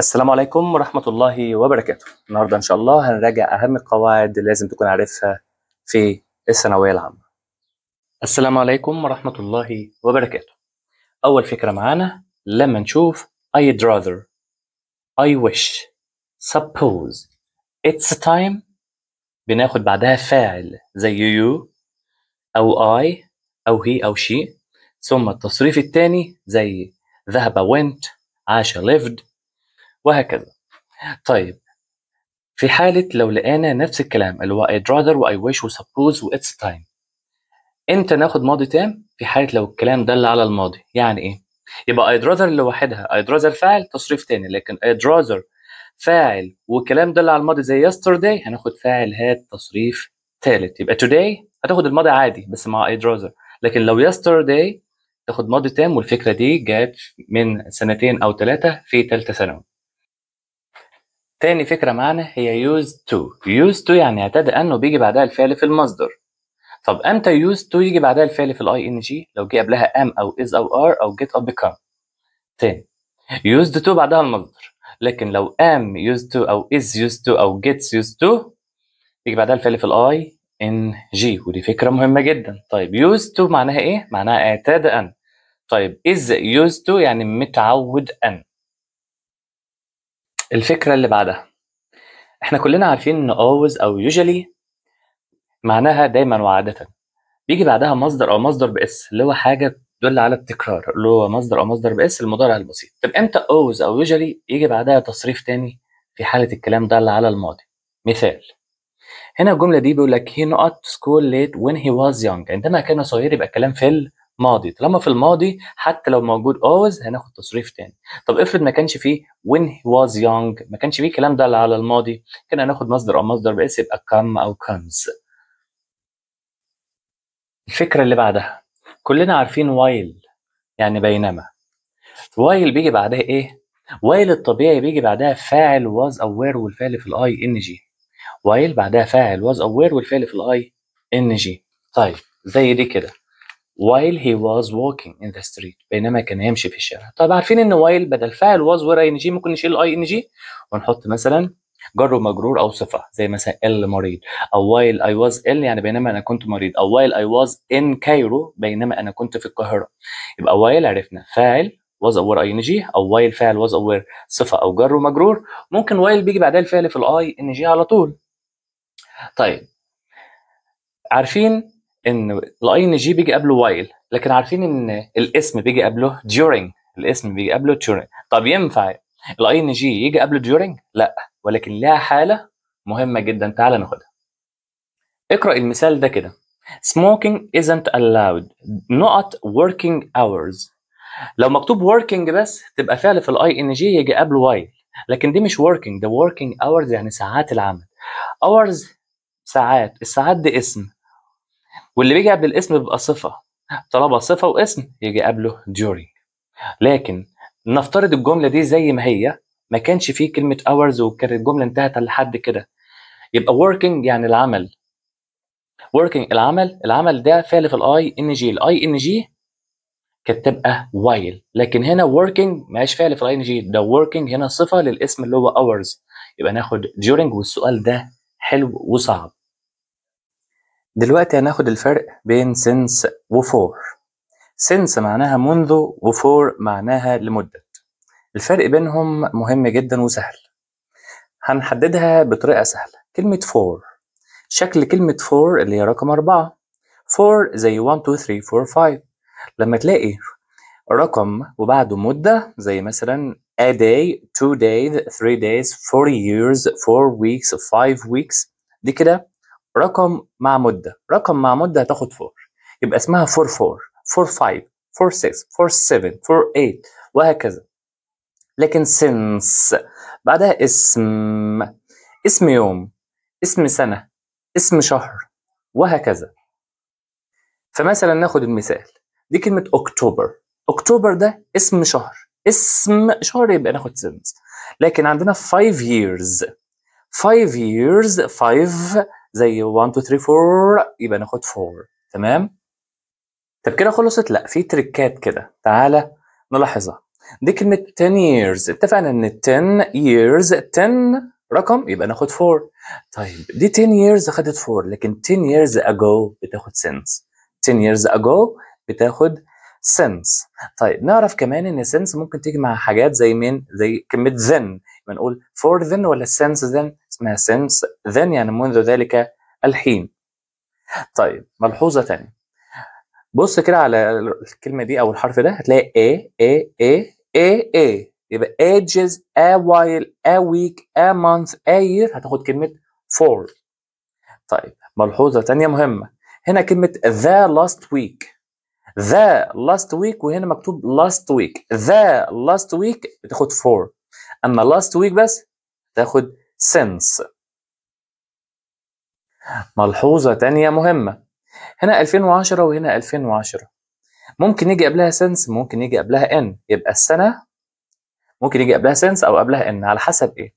السلام عليكم ورحمة الله وبركاته النهاردة إن شاء الله هنراجع أهم القواعد اللي لازم تكون عارفها في الثانوية العامة السلام عليكم ورحمة الله وبركاته أول فكرة معانا لما نشوف I'd rather I wish suppose it's time بناخد بعدها فاعل زي you أو I أو he أو she ثم التصريف الثاني زي ذهب went عاش lived وهكذا طيب في حالة لو لقينا نفس الكلام اللي هو I'd rather و I wish و suppose و it's time امتى ناخد ماضي تام في حالة لو الكلام دل على الماضي يعني ايه يبقى I'd rather لوحدها I'd rather فاعل تصريف تاني لكن I'd rather فاعل وكلام دل على الماضي زي yesterday هناخد فاعل هات تصريف تالت يبقى today هتاخد الماضي عادي بس مع I'd rather لكن لو yesterday تاخد ماضي تام والفكرة دي جت من سنتين أو ثلاثة في ثالثة ثانوي تاني فكرة معانا هي يوز تو يوز تو يعني اعتاد أنه بيجي بعدها الفعل في المصدر طب امتى يوز تو يجي بعدها الفعل في الاي ان جي لو جه قبلها ام أو از أو ار أو جيت أو بيكام تاني يوز تو بعدها المصدر لكن لو ام يوز تو أو از يوز تو أو gets يوز تو يجي بعدها الفعل في الاي ان جي ودي فكرة مهمة جدا طيب يوز تو معناها إيه؟ معناها اعتاد أن طيب از يوز تو يعني متعود أن الفكرة اللي بعدها احنا كلنا عارفين ان always او usually معناها دايما وعادة بيجي بعدها مصدر او مصدر باس اللي هو حاجة تدل على التكرار اللي هو مصدر او مصدر باس المضارع البسيط طب امتى always او usually يجي بعدها تصريف تاني في حالة الكلام ده اللي على الماضي مثال هنا الجملة دي بيقول لك he not school late when he was young عندما كان صغير يبقى الكلام في ماضي طالما في الماضي حتى لو موجود اوز هناخد تصريف تاني طب افرض ما كانش فيه when he was young ما كانش فيه الكلام ده على الماضي كان هناخد مصدر او مصدر بس يبقى come او comes الفكره اللي بعدها كلنا عارفين while يعني بينما while بيجي بعدها ايه while الطبيعي بيجي بعدها فاعل was او والفعل في الاي ان جي while بعدها فاعل was او والفعل في الاي ان جي طيب زي دي كده while he was walking in the street بينما كان يمشي في الشارع طيب عارفين ان while بدل فعل was ورا ing ممكن نشيل الاي ان جي ونحط مثلا جر ومجرور او صفه زي مثلا ال مريض او while I was ill يعني بينما انا كنت مريض او while I was in Cairo بينما انا كنت في القاهره يبقى while عرفنا فاعل was over ing او while فعل was over صفه او جر ومجرور ممكن while بيجي بعدها الفعل في الاي ان جي على طول طيب عارفين ان الاي ان جي بيجي قبله وايل لكن عارفين ان الاسم بيجي قبله during الاسم بيجي قبله during طب ينفع الاي ان جي يجي قبله during لا ولكن لها حاله مهمه جدا تعال ناخدها اقرا المثال ده كده smoking isn't allowed not working hours لو مكتوب working بس تبقى فعل في الاي ان جي يجي قبله وايل لكن دي مش working ده working hours يعني ساعات العمل hours ساعات الساعات دي اسم واللي بيجي قبل الاسم بيبقى صفه طالما صفه واسم يجي قبله during لكن نفترض الجمله دي زي ما هي ما كانش فيه كلمه hours وكانت الجمله انتهت لحد كده يبقى working يعني العمل working العمل العمل ده فعل في الاي ان جي الاي ان جي كانت تبقى while لكن هنا working هيش فعل في الاي ان جي ده working هنا صفه للاسم اللي هو hours يبقى ناخد during والسؤال ده حلو وصعب دلوقتي هناخد الفرق بين سنس وفور سنس معناها منذ وفور معناها لمدة الفرق بينهم مهم جدا وسهل هنحددها بطريقة سهلة كلمة فور شكل كلمة فور اللي هي رقم أربعة فور زي 1 2 3 4 5 لما تلاقي رقم وبعده مدة زي مثلا a day, two days, three days, four years, four weeks, five weeks دي كده رقم مع مده رقم مع مده هتاخد 4 يبقى اسمها 44 45 46 47 48 وهكذا لكن since بعدها اسم اسم يوم اسم سنه اسم شهر وهكذا فمثلا ناخد المثال دي كلمه اكتوبر اكتوبر ده اسم شهر اسم شهر يبقى ناخد since لكن عندنا 5 years 5 years 5 زي 1 2 3 4 يبقى ناخد 4 تمام طب كده خلصت لا في تريكات كده تعالى نلاحظها دي كلمة 10 years اتفقنا ان 10 years 10 رقم يبقى ناخد 4 طيب دي 10 years خدت 4 لكن 10 years ago بتاخد سنس 10 years ago بتاخد سنس طيب نعرف كمان ان سنس ممكن تيجي مع حاجات زي مين زي كلمة ذن بنقول for then ولا since then اسمها since then يعني منذ ذلك الحين طيب ملحوظة تانية بص كده على الكلمة دي أو الحرف ده هتلاقي a a a a a يبقى ages a while a week a month a year هتاخد كلمة for طيب ملحوظة تانية مهمة هنا كلمة the last week the last week وهنا مكتوب last week the last week بتاخد for اما لاست ويك بس تاخد since ملحوظة تانية مهمة هنا 2010 وهنا 2010 ممكن يجي قبلها سنس ممكن يجي قبلها ان يبقى السنة ممكن يجي قبلها سنس أو قبلها ان على حسب إيه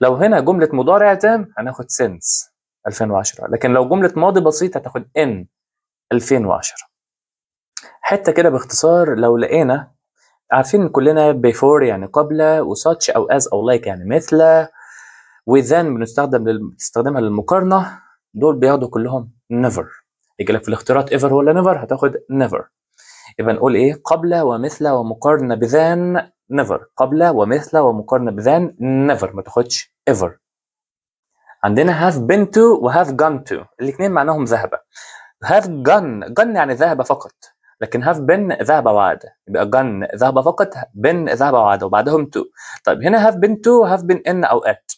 لو هنا جملة مضارع تام هناخد سنس 2010 لكن لو جملة ماضي بسيط هتاخد ان 2010 حتة كده باختصار لو لقينا عارفين كلنا بيفور يعني قبل وساتش او از او لايك like يعني مثل وذان بنستخدم بنستخدمها بتستخدمها للمقارنه دول بياخدوا كلهم نيفر يجي لك في الاختيارات ايفر ولا نيفر هتاخد نيفر يبقى نقول ايه قبل ومثل ومقارنه بذان نيفر قبل ومثل ومقارنه بذان نيفر ما تاخدش ايفر عندنا هاف بين تو وهاف جان تو الاثنين معناهم ذهب هاف جن جن يعني ذهب فقط لكن هاف بن ذهب وعاد يبقى جن ذهب فقط بن ذهب وعاد وبعدهم تو طيب هنا هاف بن تو هاف بن ان او ات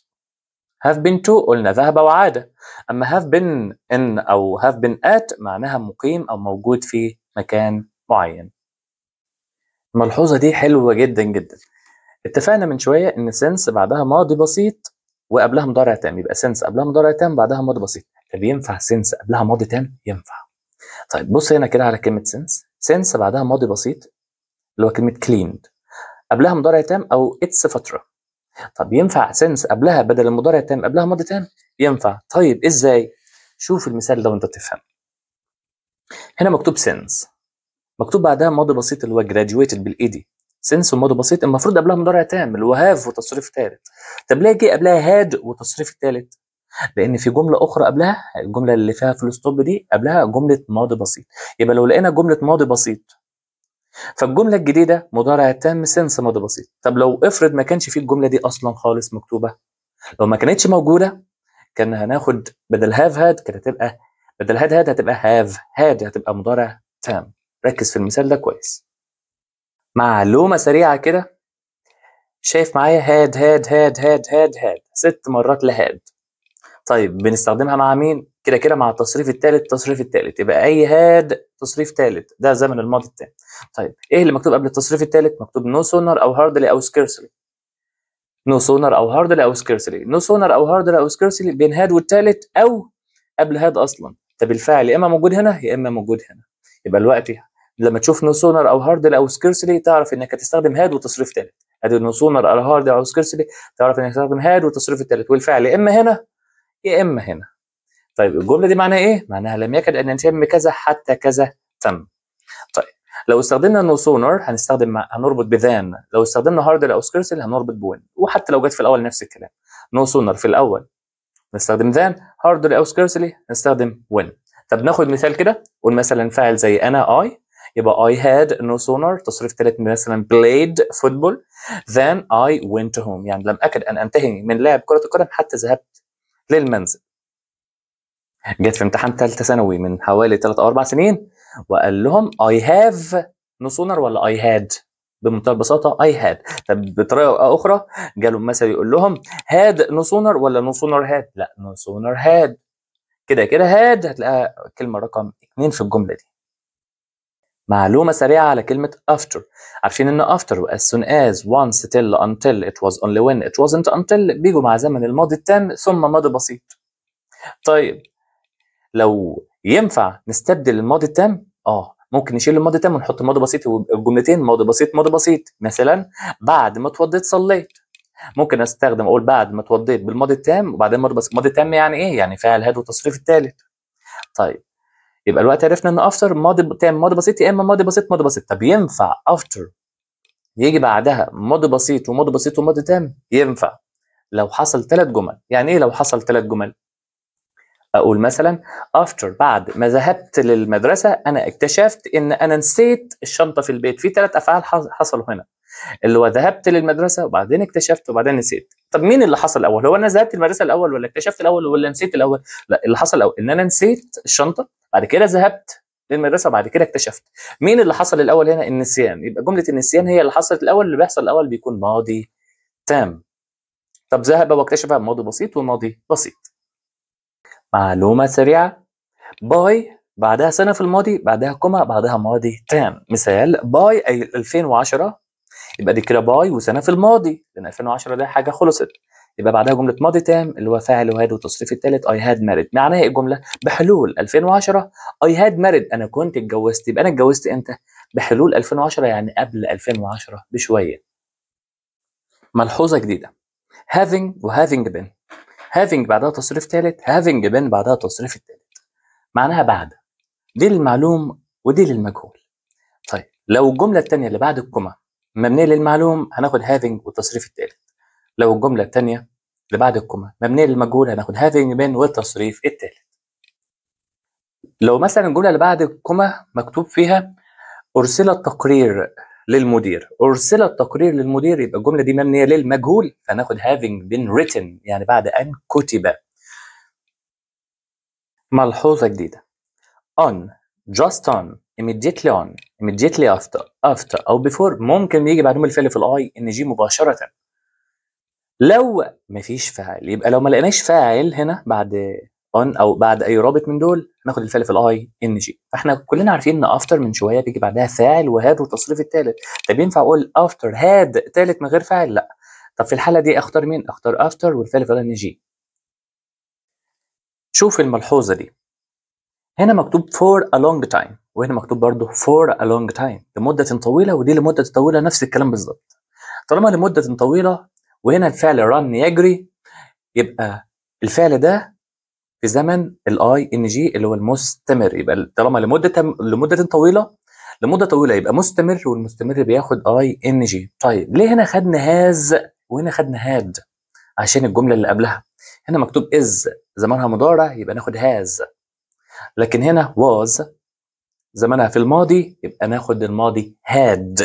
هاف بن تو قلنا ذهب وعاد اما هاف بن ان او هاف بن ات معناها مقيم او موجود في مكان معين الملحوظه دي حلوه جدا جدا اتفقنا من شويه ان سنس بعدها ماضي بسيط وقبلها مضارع تام يبقى سنس قبلها مضارع تام بعدها ماضي بسيط طب ينفع سنس قبلها ماضي تام ينفع طيب بص هنا كده على كلمه سنس سنس بعدها ماضي بسيط اللي هو كلمه كليند قبلها مضارع تام او اتس فتره طب ينفع سنس قبلها بدل المضارع التام قبلها ماضي تام ينفع طيب ازاي شوف المثال ده وانت تفهم هنا مكتوب سنس مكتوب بعدها ماضي بسيط اللي هو جراديويتد بالايدي سنس وماضي بسيط المفروض قبلها مضارع تام اللي هو هاف وتصريف ثالث طب ليه جه قبلها هاد وتصريف ثالث لان في جمله اخرى قبلها الجمله اللي فيها في الاستوب دي قبلها جمله ماضي بسيط يبقى لو لقينا جمله ماضي بسيط فالجمله الجديده مضارع تام سنس ماضي بسيط طب لو افرض ما كانش في الجمله دي اصلا خالص مكتوبه لو ما كانتش موجوده كان هناخد بدل هاف هاد كانت هتبقى بدل هاد هاد هتبقى هاف هاد هتبقى مضارع تام ركز في المثال ده كويس معلومه سريعه كده شايف معايا هاد هاد هاد هاد هاد هاد ست مرات لهاد طيب بنستخدمها مع مين؟ كده كده مع التصريف الثالث التصريف الثالث يبقى اي هاد تصريف ثالث ده زمن الماضي الثاني طيب ايه اللي مكتوب قبل التصريف الثالث؟ مكتوب نو سونر او هاردلي او سكيرسلي نو سونر او هاردلي او سكيرسلي نو سونر او هاردلي او سكيرسلي بين هاد والثالث او قبل هاد اصلا طب الفاعل يا اما موجود هنا يا اما موجود هنا يبقى دلوقتي لما تشوف نو سونر او هاردل او سكيرسلي تعرف انك هتستخدم هاد وتصريف ثالث ادي نو سونر او هاردل او سكيرسلي تعرف انك هتستخدم هاد وتصريف الثالث والفعل يا اما هنا يا اما هنا طيب الجمله دي معناها ايه معناها لم يكد ان يتم كذا حتى كذا تم طيب لو استخدمنا نو سونر هنستخدم هنربط بذان لو استخدمنا هاردر او سكيرسل هنربط بون وحتى لو جت في الاول نفس الكلام نو سونر في الاول نستخدم ذان هاردر او سكيرسلي نستخدم وين طب ناخد مثال كده قول مثلا فاعل زي انا اي يبقى اي هاد نو سونر تصريف ثالث مثلا بلايد فوتبول ذان اي وينت هوم يعني لم اكد ان انتهي من لعب كره القدم حتى ذهبت للمنزل جت في امتحان ثالثه ثانوي من حوالي 3 او 4 سنين وقال لهم اي هاف نو سونر ولا اي هاد بمنتهى البساطه اي هاد طب بطريقه اخرى جالهم مثل يقول لهم هاد نو سونر ولا نو سونر هاد لا نو سونر هاد كده كده هاد هتلاقيها كلمه رقم اثنين في الجمله دي معلومة سريعة على كلمة after عارفين ان after as soon as once till until it was only when it wasn't until بيجوا مع زمن الماضي التام ثم ماضي بسيط طيب لو ينفع نستبدل الماضي التام اه ممكن نشيل الماضي التام ونحط ماضي بسيط والجملتين ماضي بسيط ماضي بسيط مثلا بعد ما اتوضيت صليت ممكن استخدم اقول بعد ما اتوضيت بالماضي التام وبعدين ماضي بسيط الماضي التام يعني ايه يعني فعل هاد وتصريف الثالث طيب يبقى الوقت عرفنا ان افتر ماضي تام ماضي بسيط يا اما ماضي بسيط ماضي بسيط طب ينفع افتر يجي بعدها ماضي بسيط وماضي بسيط وماضي تام ينفع لو حصل ثلاث جمل يعني ايه لو حصل ثلاث جمل اقول مثلا after بعد ما ذهبت للمدرسه انا اكتشفت ان انا نسيت الشنطه في البيت في ثلاث افعال حصلوا هنا اللي هو ذهبت للمدرسه وبعدين اكتشفت وبعدين نسيت طب مين اللي حصل الاول هو انا ذهبت المدرسه الاول ولا اكتشفت الاول ولا نسيت الاول لا اللي حصل الاول ان انا نسيت الشنطه بعد كده ذهبت للمدرسه وبعد كده اكتشفت مين اللي حصل الاول هنا النسيان يبقى جمله النسيان هي اللي حصلت الاول اللي بيحصل الاول بيكون ماضي تام طب ذهب واكتشف ماضي بسيط وماضي بسيط معلومه سريعه باي بعدها سنه في الماضي بعدها كوما بعدها ماضي تام مثال باي 2010 يبقى دي كده باي وسنه في الماضي لان 2010 ده حاجه خلصت يبقى بعدها جمله ماضي تام اللي هو فاعل وهاد وتصريف الثالث اي هاد مارد معناها ايه الجمله بحلول 2010 اي هاد مارد انا كنت اتجوزت يبقى انا اتجوزت امتى بحلول 2010 يعني قبل 2010 بشويه ملحوظه جديده having وهافينج بن هافينج having بعدها تصريف ثالث having بن بعدها تصريف الثالث معناها بعد دي للمعلوم ودي للمجهول طيب لو الجمله الثانيه اللي بعد الكومه مبنيه للمعلوم هناخد هافنج والتصريف الثالث لو الجمله الثانيه اللي بعد الكوما مبنيه للمجهول هناخد هافنج بين والتصريف الثالث لو مثلا الجمله اللي بعد الكومة مكتوب فيها ارسل التقرير للمدير ارسل التقرير للمدير يبقى الجمله دي مبنيه للمجهول فناخد having been written يعني بعد ان كتب ملحوظه جديده on just on immediately on immediately after after او before ممكن يجي بعدهم الفعل في الاي ان جي مباشره لو مفيش فاعل يبقى لو ما لقيناش فاعل هنا بعد on او بعد اي رابط من دول هناخد الفعل في الاي ان جي فاحنا كلنا عارفين ان after من شويه بيجي بعدها فاعل وهاد والتصريف الثالث طب ينفع اقول after هاد ثالث من غير فاعل لا طب في الحاله دي اختار مين اختار after والفعل في الاي ان جي شوف الملحوظه دي هنا مكتوب for a long time وهنا مكتوب برضه for a long time لمده طويله ودي لمده طويله نفس الكلام بالظبط طالما لمده طويله وهنا الفعل run يجري يبقى الفعل ده في زمن الاي ان جي اللي هو المستمر يبقى طالما لمده لمده طويله لمده طويله يبقى مستمر والمستمر بياخد اي ان جي طيب ليه هنا خدنا هاز وهنا خدنا هاد عشان الجمله اللي قبلها هنا مكتوب از زمانها مضارع يبقى ناخد هاز لكن هنا was زمانها في الماضي يبقى ناخد الماضي had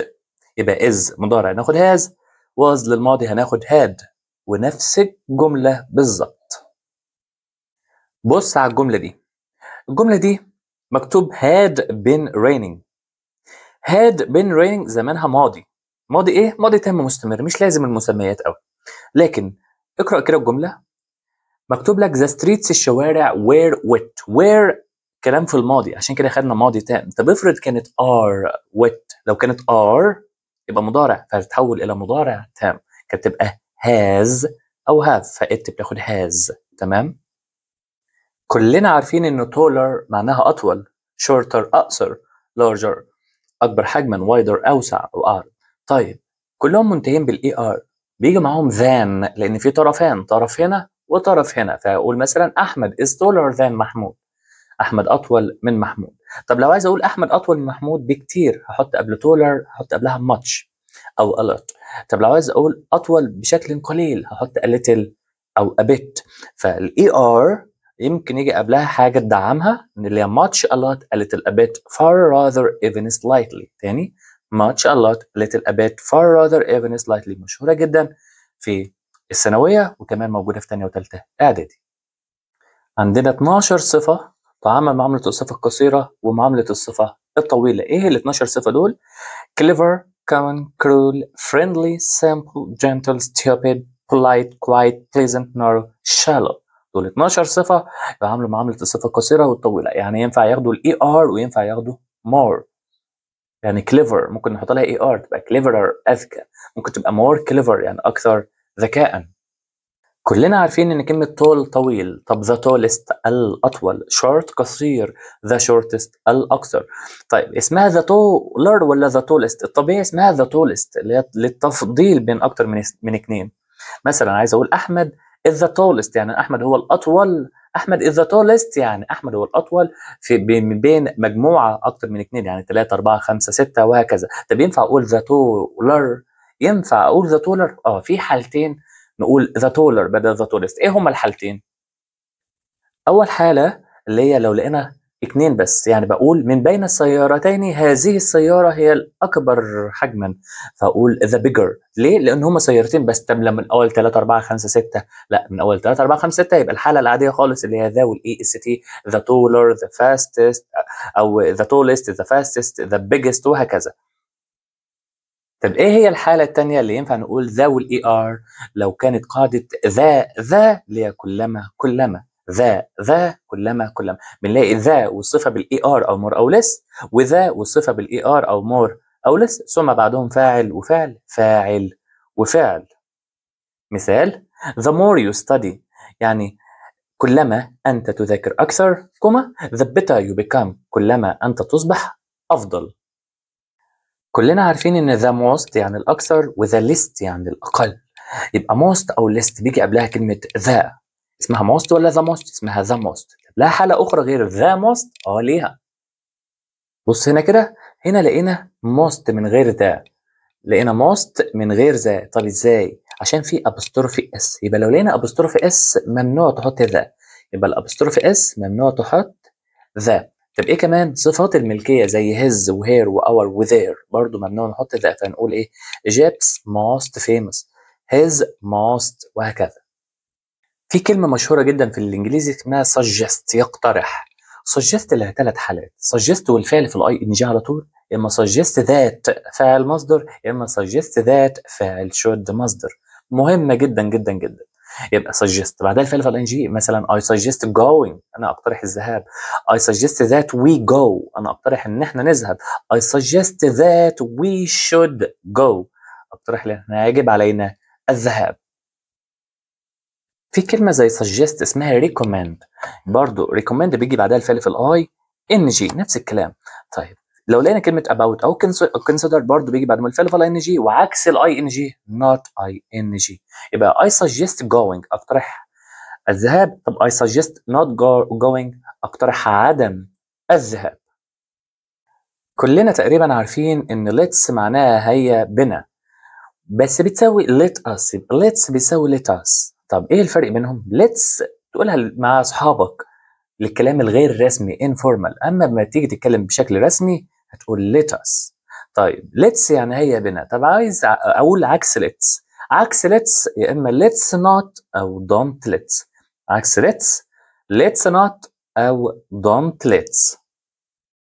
يبقى is مضارع ناخد has was للماضي هناخد had ونفس الجملة بالظبط بص على الجملة دي الجملة دي مكتوب had been raining had been raining زمانها ماضي ماضي ايه؟ ماضي تم مستمر مش لازم المسميات قوي لكن اقرأ كده الجملة مكتوب لك ذا ستريتس الشوارع وير ويت وير كلام في الماضي عشان كده خدنا ماضي تام طب افرض كانت ار ويت لو كانت ار يبقى مضارع فهتتحول الى مضارع تام كانت تبقى هاز او هاف فإت بتاخد هاز تمام كلنا عارفين ان تولر معناها اطول شورتر اقصر لارجر اكبر حجما وايدر اوسع او اعرض طيب كلهم منتهين بالاي ار e بيجي معاهم ذان لان في طرفان طرف هنا وطرف هنا فاقول مثلا احمد از تولر ذان محمود احمد اطول من محمود طب لو عايز اقول احمد اطول من محمود بكتير هحط قبل تولر هحط قبلها ماتش او الوت طب لو عايز اقول اطول بشكل قليل هحط a little او a bit فالاي ار e يمكن يجي قبلها حاجه تدعمها اللي هي ماتش a lot a little a bit far rather even slightly تاني ماتش a lot a little a bit far rather even slightly مشهوره جدا في الثانويه وكمان موجوده في ثانيه وثالثه اعدادي عندنا 12 صفه تعامل معامله الصفه القصيره ومعامله الصفه الطويله ايه ال 12 صفه دول clever common cruel friendly simple gentle stupid polite quiet pleasant narrow shallow دول 12 صفه بيعاملوا معامله الصفه القصيره والطويله يعني ينفع ياخدوا الاي ار e وينفع ياخدوا more يعني clever ممكن نحط لها اي e ار تبقى cleverer اذكى ممكن تبقى more clever يعني اكثر ذكاء كلنا عارفين ان كلمه طول طويل طب ذا tallest الاطول شورت قصير ذا shortest الاكثر طيب اسمها ذا taller ولا ذا tallest الطبيعي اسمها ذا tallest للتفضيل بين اكتر من من اثنين مثلا عايز اقول احمد is the tallest يعني احمد هو الاطول احمد is the tallest يعني احمد هو الاطول في بين مجموعه اكتر من اثنين يعني ثلاثه اربعه خمسه سته وهكذا طب ينفع اقول ذا taller ينفع اقول ذا تولر اه في حالتين نقول ذا تولر بدل ذا تولست ايه هما الحالتين اول حاله اللي هي لو لقينا اثنين بس يعني بقول من بين السيارتين هذه السياره هي الاكبر حجما فاقول ذا بيجر ليه لان هما سيارتين بس طب من اول 3 4 5 6 لا من اول 3 4 5 6 يبقى الحاله العاديه خالص اللي هي ذا والاي اس تي ذا تولر ذا فاستست او ذا تولست ذا فاستست ذا بيجست وهكذا طب ايه هي الحاله الثانيه اللي ينفع نقول ذو والاي ار لو كانت قاعده ذا ذا اللي هي كلما كلما ذا ذا كلما كلما بنلاقي ذا والصفه بالاي ار او مور او لس وذا والصفه بالاي ار او مور او لس ثم بعدهم فاعل وفعل فاعل وفعل مثال the more you study يعني كلما أنت تذاكر أكثر كما the better you become كلما أنت تصبح أفضل كلنا عارفين ان ذا موست يعني الاكثر وذا ليست يعني الاقل يبقى موست او ليست بيجي قبلها كلمه ذا اسمها موست ولا ذا موست اسمها ذا موست لها حاله اخرى غير ذا موست اه ليها بص هنا كده هنا لقينا موست من غير ذا لقينا موست من غير ذا طب ازاي عشان في ابوستروفي اس يبقى لو لقينا ابوستروفي اس ممنوع تحط ذا يبقى الابوستروفي اس ممنوع تحط ذا طب ايه كمان صفات الملكيه زي هز وهير واور وذير برضه ممنوع نحط ده فنقول ايه ايجيبتس موست فيموس هز موست وهكذا في كلمه مشهوره جدا في الانجليزي اسمها سجست يقترح سجست لها ثلاث حالات سجست والفعل في الاي ان جي على طول اما سجست ذات فعل مصدر اما سجست ذات فعل شد مصدر مهمه جدا جدا جدا يبقى suggest بعدها الفعل ان جي مثلا I suggest going انا اقترح الذهاب I suggest that we go انا اقترح ان احنا نذهب I suggest that we should go اقترح ان احنا يجب علينا الذهاب في كلمه زي suggest اسمها recommend برضو recommend بيجي بعدها الفعل في الاي جي نفس الكلام طيب لو لقينا كلمه about او consider برضه بيجي بعد الفعل اي ان جي وعكس الاي ان جي نوت اي ان جي يبقى اي suggest going اقترح الذهاب طب اي suggest نوت جوينج going اقترح عدم الذهاب كلنا تقريبا عارفين ان let's معناها هي بنا بس بتساوي let us يبقى let's بيساوي let us طب ايه الفرق بينهم let's تقولها مع اصحابك للكلام الغير رسمي informal اما لما تيجي تتكلم بشكل رسمي هتقول let us طيب let's يعني هي بنا طب عايز اقول عكس let's عكس let's يا اما let's not او don't let's عكس let's let's not او don't let's